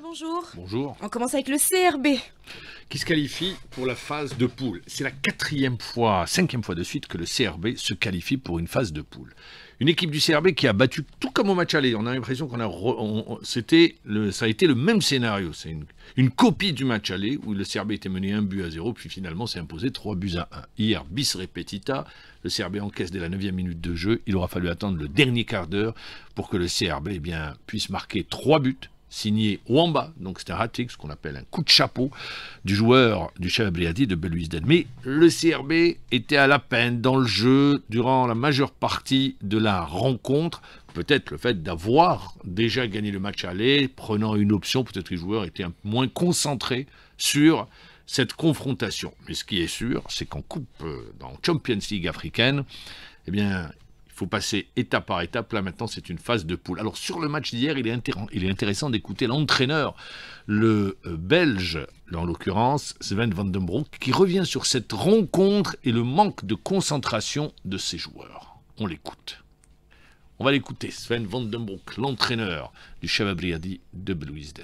bonjour. Bonjour. On commence avec le CRB. Qui se qualifie pour la phase de poule. C'est la quatrième fois, cinquième fois de suite que le CRB se qualifie pour une phase de poule. Une équipe du CRB qui a battu tout comme au match aller. On a l'impression qu'on a, c'était le, ça a été le même scénario. C'est une, copie du match aller où le CRB était mené un but à zéro, puis finalement s'est imposé trois buts à un. Hier, bis repetita, le CRB encaisse dès la neuvième minute de jeu. Il aura fallu attendre le dernier quart d'heure pour que le CRB eh puisse marquer trois buts signé Wamba, donc c'est un hat ce qu'on appelle un coup de chapeau du joueur du chef Briati de Beluis Mais le CRB était à la peine dans le jeu durant la majeure partie de la rencontre. Peut-être le fait d'avoir déjà gagné le match aller, prenant une option, peut-être que les joueurs étaient un peu moins concentrés sur cette confrontation. Mais ce qui est sûr, c'est qu'en coupe, euh, dans Champions League africaine, eh bien, faut passer étape par étape. Là, maintenant, c'est une phase de poule. Alors, sur le match d'hier, il, il, est intéressant d'écouter l'entraîneur, le euh, Belge, en l'occurrence, Sven Van den Broek, qui revient sur cette rencontre et le manque de concentration de ses joueurs. On l'écoute. On va l'écouter, Sven Van den Broek, l'entraîneur du dit de dead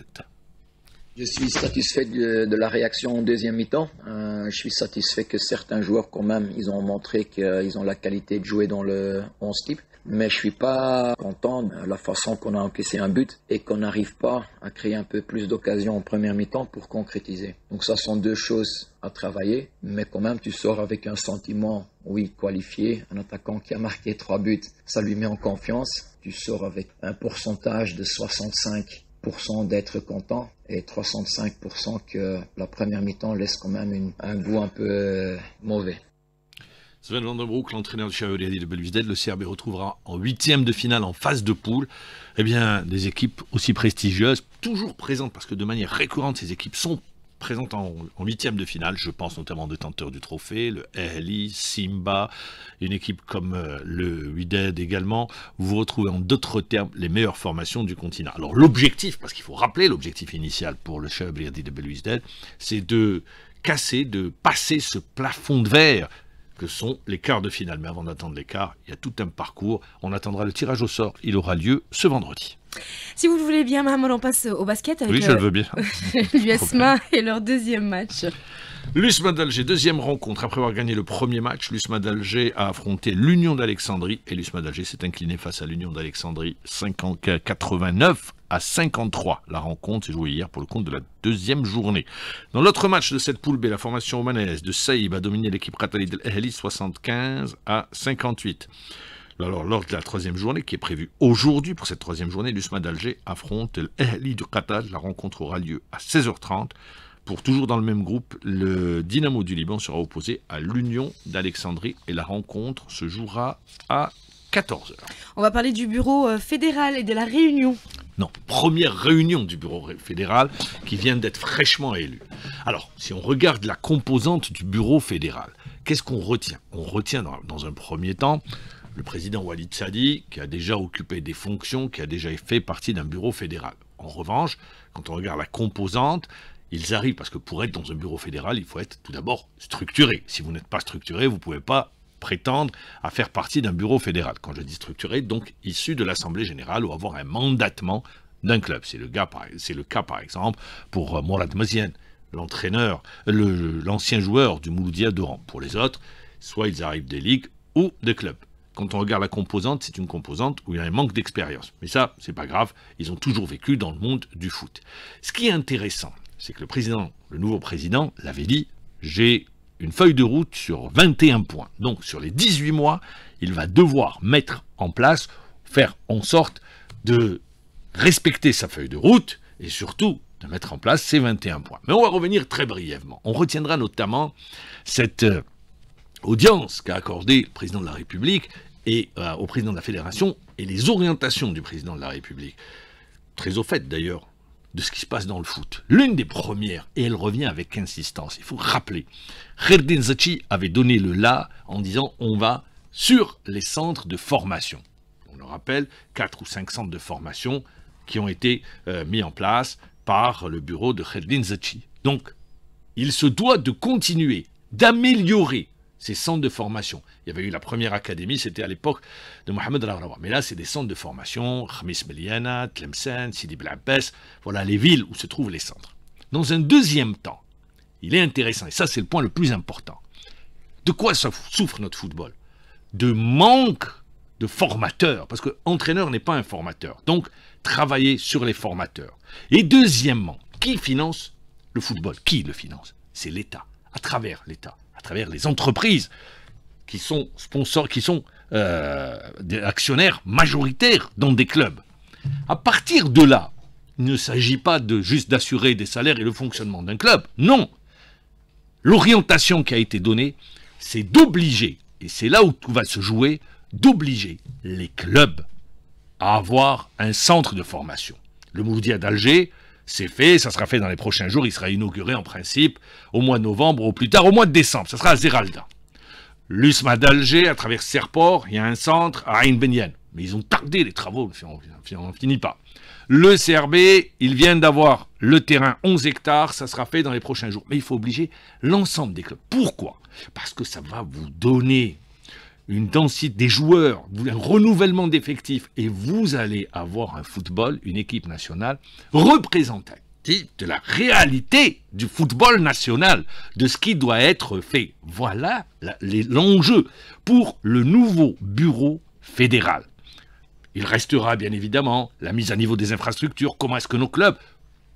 Je suis satisfait de, la réaction en deuxième mi-temps. Euh, je suis satisfait que certains joueurs, quand même, ils ont montré qu'ils ont la qualité de jouer dans le 11 type. Mais je suis pas content de la façon qu'on a encaissé un but et qu'on n'arrive pas à créer un peu plus d'occasions en première mi-temps pour concrétiser. Donc ça sont deux choses à travailler, mais quand même tu sors avec un sentiment, oui, qualifié, un attaquant qui a marqué trois buts, ça lui met en confiance, tu sors avec un pourcentage de 65 d'être content et 305% que la première mi-temps laisse quand même un goût un peu euh, mauvais. Sven Van l'entraîneur du Chevalier de Belvisdel, le CRB retrouvera en huitième de finale en phase de poule eh bien, des équipes aussi prestigieuses, toujours présentes, parce que de manière récurrente, ces équipes sont présente en, huitième de finale. Je pense notamment aux détenteurs du trophée, le RLI, Simba, une équipe comme euh, le Wydad également. vous retrouvez en d'autres termes les meilleures formations du continent. Alors l'objectif, parce qu'il faut rappeler l'objectif initial pour le chef de Wydad, c'est de casser, de passer ce plafond de verre que sont les quarts de finale. Mais avant d'attendre les quarts, il y a tout un parcours. On attendra le tirage au sort. Il aura lieu ce vendredi. Si vous le voulez bien, Maman, on passe au basket avec oui, je le euh, veux bien. l'USMA et leur deuxième match l'usman d'Alger, deuxième rencontre. Après avoir gagné le premier match, l'usman d'Alger a affronté l'Union d'Alexandrie. Et l'usman d'Alger s'est incliné face à l'Union d'Alexandrie 89 à 53. La rencontre s'est jouée hier pour le compte de la deuxième journée. Dans l'autre match de cette poule B, la formation romanaise de Saïb a dominé l'équipe qatari de l'Ehli 75 à 58. Alors, lors de la troisième journée, qui est prévue aujourd'hui pour cette troisième journée, Lusman d'Alger affronte l'Ehli du Qatar. La rencontre aura lieu à 16h30 pour toujours dans le même groupe, le Dynamo du Liban sera opposé à l'Union d'Alexandrie et la rencontre se jouera à 14h. On va parler du bureau euh, fédéral et de la réunion. Non, première réunion du bureau fédéral qui vient d'être fraîchement élu. Alors, si on regarde la composante du bureau fédéral, qu'est-ce qu'on retient On retient dans un premier temps le président Walid Sadi, qui a déjà occupé des fonctions, qui a déjà fait partie d'un bureau fédéral. En revanche, quand on regarde la composante, ils arrivent, parce que pour être dans un bureau fédéral, il faut être tout d'abord structuré. Si vous n'êtes pas structuré, vous ne pouvez pas prétendre à faire partie d'un bureau fédéral. Quand je dis structuré, donc issu de l'Assemblée générale ou avoir un mandatement d'un club. C'est le, le, cas, par exemple, pour euh, Mourad Mazien, l'entraîneur, l'ancien joueur du Mouloudia d'Oran. Pour les autres, soit ils arrivent des ligues ou des clubs. Quand on regarde la composante, c'est une composante où il y a un manque d'expérience. Mais ça, c'est pas grave, ils ont toujours vécu dans le monde du foot. Ce qui est intéressant, c'est que le président, le nouveau président, l'avait dit, j'ai une feuille de route sur 21 points. Donc sur les 18 mois, il va devoir mettre en place, faire en sorte de respecter sa feuille de route et surtout de mettre en place ces 21 points. Mais on va revenir très brièvement. On retiendra notamment cette euh, audience qu'a accordée le président de la République et euh, au président de la Fédération et les orientations du président de la République. Très au fait d'ailleurs de ce qui se passe dans le foot. L'une des premières, et elle revient avec insistance, il faut rappeler, Kherdin Zachi avait donné le là en disant on va sur les centres de formation. On le rappelle, 4 ou 5 centres de formation qui ont été euh, mis en place par le bureau de Kherdin Zachi. Donc, il se doit de continuer, d'améliorer ces centres de formation. Il y avait eu la première académie, c'était à l'époque de Mohamed -Arawa. Mais là, c'est des centres de formation, Khamis Meliana, Tlemcen, Sidi Blabès, voilà les villes où se trouvent les centres. Dans un deuxième temps, il est intéressant, et ça c'est le point le plus important, de quoi souffre notre football De manque de formateurs, parce que entraîneur n'est pas un formateur. Donc, travailler sur les formateurs. Et deuxièmement, qui finance le football Qui le finance C'est l'État, à travers l'État à travers les entreprises qui sont sponsors, qui sont euh, des actionnaires majoritaires dans des clubs. À partir de là, il ne s'agit pas de juste d'assurer des salaires et le fonctionnement d'un club. Non. L'orientation qui a été donnée, c'est d'obliger, et c'est là où tout va se jouer, d'obliger les clubs à avoir un centre de formation. Le Mouloudia d'Alger, c'est fait, ça sera fait dans les prochains jours, il sera inauguré en principe au mois de novembre, au plus tard au mois de décembre, ça sera à Zeralda. L'USMA d'Alger, à travers Serport, il y a un centre à Ain Benyen. Mais ils ont tardé les travaux, on n'en finit pas. Le CRB, ils viennent d'avoir le terrain 11 hectares, ça sera fait dans les prochains jours. Mais il faut obliger l'ensemble des clubs. Pourquoi Parce que ça va vous donner une densité des joueurs, un renouvellement d'effectifs, et vous allez avoir un football, une équipe nationale représentative de la réalité du football national, de ce qui doit être fait. Voilà l'enjeu pour le nouveau bureau fédéral. Il restera bien évidemment la mise à niveau des infrastructures, comment est-ce que nos clubs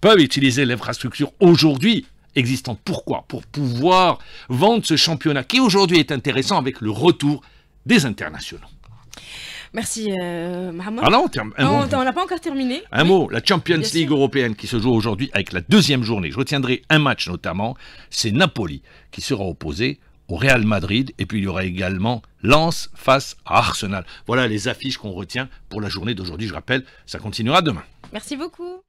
peuvent utiliser l'infrastructure aujourd'hui existante. Pourquoi Pour pouvoir vendre ce championnat qui aujourd'hui est intéressant avec le retour des internationaux. Merci, euh, ah on n'a pas encore terminé. Un mot, la Champions League européenne qui se joue aujourd'hui avec la deuxième journée. Je retiendrai un match notamment, c'est Napoli qui sera opposé au Real Madrid. Et puis il y aura également Lens face à Arsenal. Voilà les affiches qu'on retient pour la journée d'aujourd'hui. Je rappelle, ça continuera demain. Merci beaucoup.